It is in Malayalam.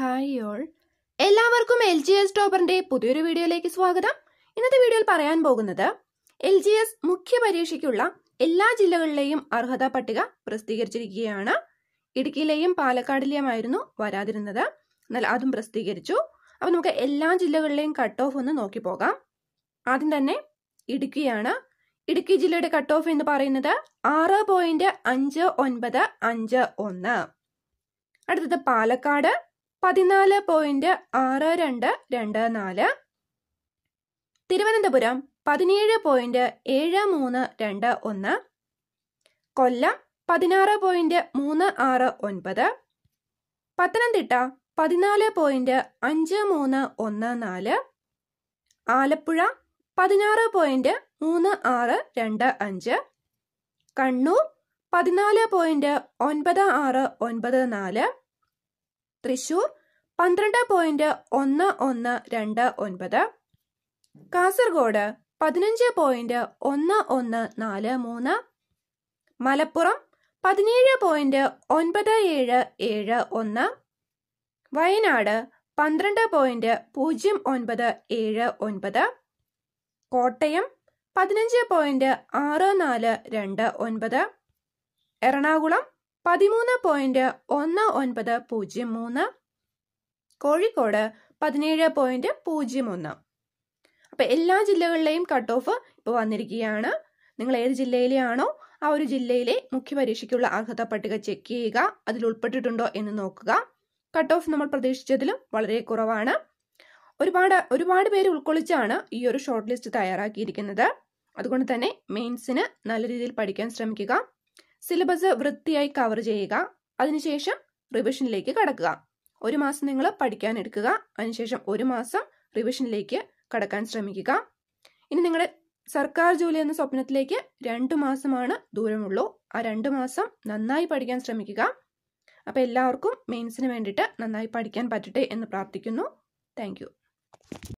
ഹായ് ഓൾ എല്ലാവർക്കും എൽ ജി എസ് ടോപ്പറിന്റെ പുതിയൊരു വീഡിയോയിലേക്ക് സ്വാഗതം ഇന്നത്തെ വീഡിയോയിൽ പറയാൻ പോകുന്നത് എൽ ജി എസ് മുഖ്യ പരീക്ഷയ്ക്കുള്ള എല്ലാ ജില്ലകളിലെയും അർഹതാ പട്ടിക പ്രസിദ്ധീകരിച്ചിരിക്കുകയാണ് ഇടുക്കിയിലെയും പാലക്കാടിലെയുമായിരുന്നു വരാതിരുന്നത് എന്നാൽ അതും പ്രസിദ്ധീകരിച്ചു അപ്പോൾ നമുക്ക് എല്ലാ ജില്ലകളിലെയും കട്ട് ഓഫ് ഒന്ന് നോക്കി പോകാം ആദ്യം തന്നെ ഇടുക്കിയാണ് ഇടുക്കി ജില്ലയുടെ കട്ട് ഓഫ് എന്ന് പറയുന്നത് ആറ് പോയിന്റ് അഞ്ച് ഒൻപത് അഞ്ച് ഒന്ന് അടുത്തത് പാലക്കാട് പതിനാല് പോയിന്റ് ആറ് രണ്ട് രണ്ട് നാല് തിരുവനന്തപുരം പതിനേഴ് പോയിന്റ് ഏഴ് മൂന്ന് രണ്ട് ഒന്ന് കൊല്ലം പതിനാറ് പോയിന്റ് മൂന്ന് ആറ് ഒൻപത് പത്തനംതിട്ട പതിനാല് പോയിന്റ് അഞ്ച് മൂന്ന് ഒന്ന് നാല് ആലപ്പുഴ പതിനാറ് പോയിന്റ് മൂന്ന് ആറ് രണ്ട് അഞ്ച് കണ്ണൂർ പതിനാല് പോയിന്റ് ഒൻപത് ആറ് ഒൻപത് നാല് തൃശൂർ പന്ത്രണ്ട് പോയിന്റ് ഒന്ന് ഒന്ന് രണ്ട് ഒൻപത് കാസർഗോഡ് പതിനഞ്ച് പോയിന്റ് ഒന്ന് ഒന്ന് നാല് മൂന്ന് മലപ്പുറം പതിനേഴ് പോയിന്റ് ഒൻപത് ഏഴ് ഏഴ് ഒന്ന് വയനാട് പന്ത്രണ്ട് പോയിന്റ് പൂജ്യം ഒൻപത് ഏഴ് ഒൻപത് കോട്ടയം പതിനഞ്ച് പോയിന്റ് ആറ് നാല് രണ്ട് ഒൻപത് എറണാകുളം പതിമൂന്ന് പോയിന്റ് ഒന്ന് ഒൻപത് പൂജ്യം മൂന്ന് കോഴിക്കോട് പതിനേഴ് പോയിന്റ് പൂജ്യം ഒന്ന് അപ്പൊ എല്ലാ ജില്ലകളിലെയും കട്ട് ഓഫ് ഇപ്പൊ വന്നിരിക്കുകയാണ് നിങ്ങൾ ഏത് ജില്ലയിലെയാണോ ആ ഒരു ജില്ലയിലെ മുഖ്യ പരീക്ഷയ്ക്കുള്ള അർഹത പട്ടിക ചെക്ക് ചെയ്യുക അതിൽ ഉൾപ്പെട്ടിട്ടുണ്ടോ എന്ന് നോക്കുക കട്ട് ഓഫ് നമ്മൾ പ്രതീക്ഷിച്ചതിലും വളരെ കുറവാണ് ഒരുപാട് ഒരുപാട് പേര് ഉൾക്കൊള്ളിച്ചാണ് ഈ ഒരു ഷോർട്ട് ലിസ്റ്റ് തയ്യാറാക്കിയിരിക്കുന്നത് അതുകൊണ്ട് തന്നെ മെയിൻസിന് നല്ല രീതിയിൽ പഠിക്കാൻ ശ്രമിക്കുക സിലബസ് വൃത്തിയായി കവർ ചെയ്യുക അതിനുശേഷം റിവിഷനിലേക്ക് കടക്കുക ഒരു മാസം നിങ്ങൾ പഠിക്കാൻ എടുക്കുക അതിനുശേഷം ഒരു മാസം റിവിഷനിലേക്ക് കടക്കാൻ ശ്രമിക്കുക ഇനി നിങ്ങളുടെ സർക്കാർ ജോലി എന്ന സ്വപ്നത്തിലേക്ക് രണ്ടു മാസമാണ് ദൂരമുള്ളൂ ആ രണ്ടു മാസം നന്നായി പഠിക്കാൻ ശ്രമിക്കുക അപ്പോൾ എല്ലാവർക്കും മെയിൻസിന് വേണ്ടിയിട്ട് നന്നായി പഠിക്കാൻ പറ്റട്ടെ എന്ന് പ്രാർത്ഥിക്കുന്നു താങ്ക്